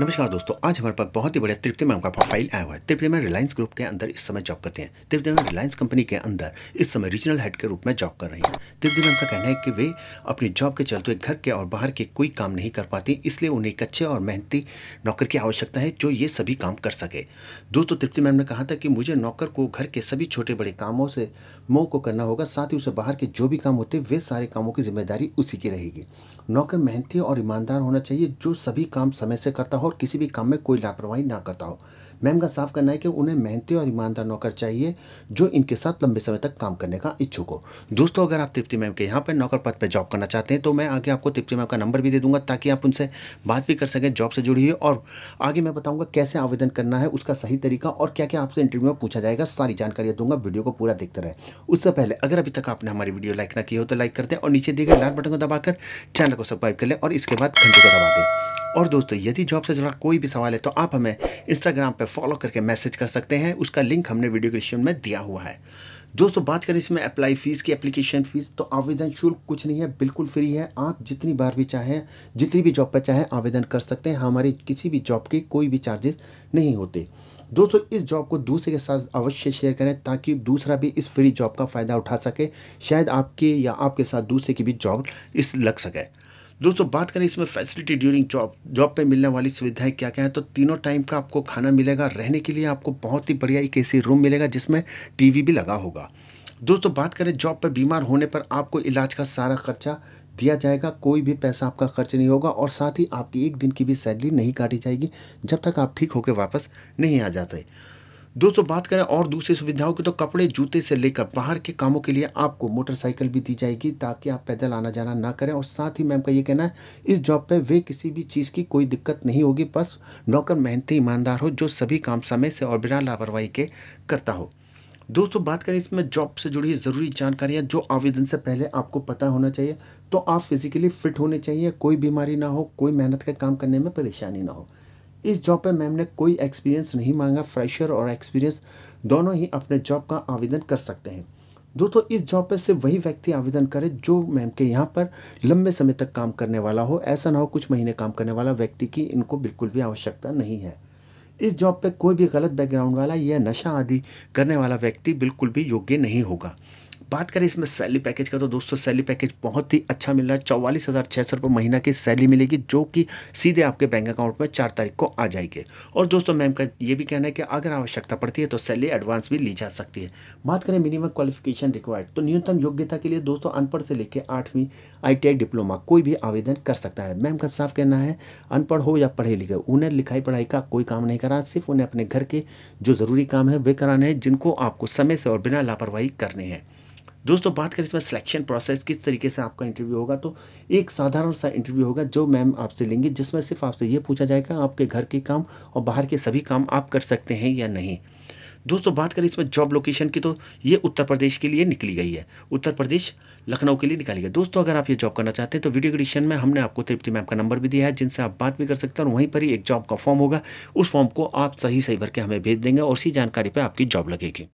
नमस्कार दोस्तों आज हमारे पास बहुत ही बड़े तृप्ति मैम का प्रोफाइल आया हुआ है तृप्ति मैम रिलायंस ग्रुप के अंदर इस समय जॉब करते हैं तृप्ति मैम रिलायंस कंपनी के अंदर इस समय रीजनल हेड के रूप में जॉब कर रही हैं तृप्ति मैम का कहना है कि वे अपनी जॉब के चलते घर के और बाहर के कोई काम नहीं कर पाती इसलिए उन्हें एक अच्छे और मेहनती नौकर की आवश्यकता है जो ये सभी काम कर सके दोस्तों तृप्ति मैम ने कहा था कि मुझे नौकर को घर के सभी छोटे बड़े कामों से मोह को करना होगा साथ ही उसे बाहर के जो भी काम होते वे सारे कामों की जिम्मेदारी उसी की रहेगी नौकर मेहनती और ईमानदार होना चाहिए जो सभी काम समय से करता हो हो और किसी भी काम में कोई लापरवाही ना करता हो मैम का साफ करना है कि उन्हें मेहनती और ईमानदार नौकर चाहिए जो इनके साथ लंबे समय तक काम करने का इच्छुक हो दोस्तों अगर आप तृप्ति मैम के यहाँ पर नौकर पद पर जॉब करना चाहते हैं तो मैं आगे आपको तृप्ति मैम का नंबर भी दे दूंगा ताकि आप उनसे बात भी कर सकें जॉब से जुड़ी हुई और आगे मैं बताऊँगा कैसे आवेदन करना है उसका सही तरीका और क्या क्या आपसे इंटरव्यू में पूछा जाएगा सारी जानकारी दूंगा वीडियो को पूरा देखते रहे उससे पहले अगर अभी तक आपने हमारी वीडियो लाइक ना की हो तो लाइक करते हैं और नीचे दिए गए लाल बटन को दबाकर चैनल को सब्सक्राइब कर लें और इसके बाद घंटे को दबा दें और दोस्तों यदि जॉब से जुड़ा कोई भी सवाल है तो आप हमें इंस्टाग्राम पर फॉलो करके मैसेज कर सकते हैं उसका लिंक हमने वीडियो क्रिप्शन में दिया हुआ है दोस्तों बात करें इसमें अप्लाई फ़ीस की एप्लीकेशन फ़ीस तो आवेदन शुल्क कुछ नहीं है बिल्कुल फ्री है आप जितनी बार भी चाहें जितनी भी जॉब पर चाहें आवेदन कर सकते हैं हमारे किसी भी जॉब के कोई भी चार्जेस नहीं होते दोस्तों इस जॉब को दूसरे के साथ अवश्य शेयर करें ताकि दूसरा भी इस फ्री जॉब का फ़ायदा उठा सके शायद आपके या आपके साथ दूसरे की भी जॉब इस लग सके दोस्तों बात करें इसमें फैसिलिटी ड्यूरिंग जॉब जॉब पे मिलने वाली सुविधाएं क्या क्या है तो तीनों टाइम का आपको खाना मिलेगा रहने के लिए आपको बहुत ही बढ़िया एक ऐसी रूम मिलेगा जिसमें टीवी भी लगा होगा दोस्तों बात करें जॉब पर बीमार होने पर आपको इलाज का सारा खर्चा दिया जाएगा कोई भी पैसा आपका खर्च नहीं होगा और साथ ही आपकी एक दिन की भी सैलरी नहीं काटी जाएगी जब तक आप ठीक होकर वापस नहीं आ जाते दोस्तों बात करें और दूसरी सुविधाओं की तो कपड़े जूते से लेकर बाहर के कामों के लिए आपको मोटरसाइकिल भी दी जाएगी ताकि आप पैदल आना जाना ना करें और साथ ही मैम का ये कहना है इस जॉब पे वे किसी भी चीज़ की कोई दिक्कत नहीं होगी बस नौकर मेहनती ईमानदार हो जो सभी काम समय से और बिना लापरवाही के करता हो दोस्तों बात करें इसमें जॉब से जुड़ी ज़रूरी जानकारियाँ जो आवेदन से पहले आपको पता होना चाहिए तो आप फिजिकली फिट होने चाहिए कोई बीमारी ना हो कोई मेहनत का काम करने में परेशानी ना हो इस जॉब पे मैम ने कोई एक्सपीरियंस नहीं मांगा फ्रेशर और एक्सपीरियंस दोनों ही अपने जॉब का आवेदन कर सकते हैं दोस्तों इस जॉब पर सिर्फ वही व्यक्ति आवेदन करे जो मैम के यहाँ पर लंबे समय तक काम करने वाला हो ऐसा ना हो कुछ महीने काम करने वाला व्यक्ति की इनको बिल्कुल भी आवश्यकता नहीं है इस जॉब पे कोई भी गलत बैकग्राउंड वाला या नशा आदि करने वाला व्यक्ति बिल्कुल भी योग्य नहीं होगा बात करें इसमें सैलरी पैकेज का तो दोस्तों सैलरी पैकेज बहुत ही अच्छा मिल रहा है चौवालीस हज़ार छः सौ रुपये महीना की सैलरी मिलेगी जो कि सीधे आपके बैंक अकाउंट में चार तारीख को आ जाएगी और दोस्तों मैम का ये भी कहना है कि अगर आवश्यकता पड़ती है तो सैलरी एडवांस भी ली जा सकती है बात करें मिनिमम क्वालिफिकेशन रिक्वायर्ड तो न्यूनतम योग्यता के लिए दोस्तों अनपढ़ से लेकर आठवीं आई डिप्लोमा कोई भी आवेदन कर सकता है मैम का साफ कहना है अनपढ़ हो या पढ़े लिखे उन्हें लिखाई पढ़ाई का कोई काम नहीं करा सिर्फ उन्हें अपने घर के जो ज़रूरी काम है वे कराने हैं जिनको आपको समय से और बिना लापरवाही करने हैं दोस्तों बात करें इसमें सिलेक्शन प्रोसेस किस तरीके से आपका इंटरव्यू होगा तो एक साधारण सा इंटरव्यू होगा जो मैम आपसे लेंगे जिसमें सिर्फ आपसे ये पूछा जाएगा आपके घर के काम और बाहर के सभी काम आप कर सकते हैं या नहीं दोस्तों बात करें इसमें जॉब लोकेशन की तो ये उत्तर प्रदेश के लिए निकली गई है उत्तर प्रदेश लखनऊ के लिए निकाली गई दोस्तों अगर आप ये जॉब करना चाहते हैं तो वीडियो एडिशन में हमने आपको तृप्ति मैम का नंबर भी दिया है जिनसे आप बात भी कर सकते हैं और वहीं पर ही एक जॉब का फॉर्म होगा उस फॉर्म को आप सही सही भर के हमें भेज देंगे और उसी जानकारी पर आपकी जॉब लगेगी